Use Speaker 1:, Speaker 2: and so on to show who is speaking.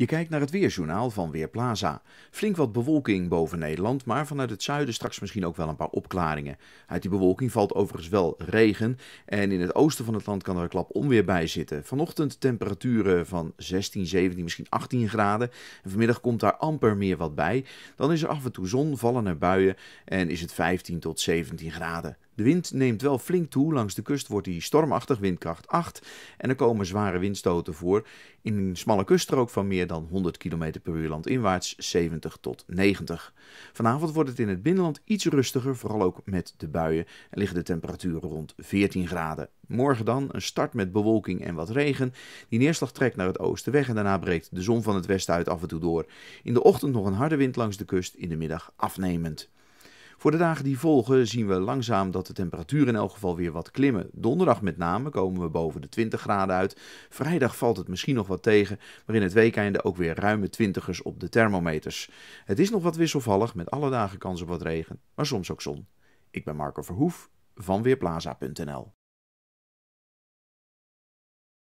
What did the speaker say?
Speaker 1: Je kijkt naar het weerjournaal van Weerplaza. Flink wat bewolking boven Nederland, maar vanuit het zuiden straks misschien ook wel een paar opklaringen. Uit die bewolking valt overigens wel regen en in het oosten van het land kan er een klap onweer bij zitten. Vanochtend temperaturen van 16, 17, misschien 18 graden. En vanmiddag komt daar amper meer wat bij. Dan is er af en toe zon, vallen er buien en is het 15 tot 17 graden. De wind neemt wel flink toe. Langs de kust wordt die stormachtig, windkracht 8. En er komen zware windstoten voor in een smalle kuststrook van meer dan 100 km per uur landinwaarts 70 tot 90. Vanavond wordt het in het binnenland iets rustiger, vooral ook met de buien. En liggen de temperaturen rond 14 graden. Morgen dan een start met bewolking en wat regen. Die neerslag trekt naar het oosten weg en daarna breekt de zon van het westen uit af en toe door. In de ochtend nog een harde wind langs de kust, in de middag afnemend. Voor de dagen die volgen zien we langzaam dat de temperaturen in elk geval weer wat klimmen. Donderdag met name komen we boven de 20 graden uit. Vrijdag valt het misschien nog wat tegen, maar in het weekende ook weer ruime twintigers op de thermometers. Het is nog wat wisselvallig met alle dagen kans op wat regen, maar soms ook zon. Ik ben Marco Verhoef van Weerplaza.nl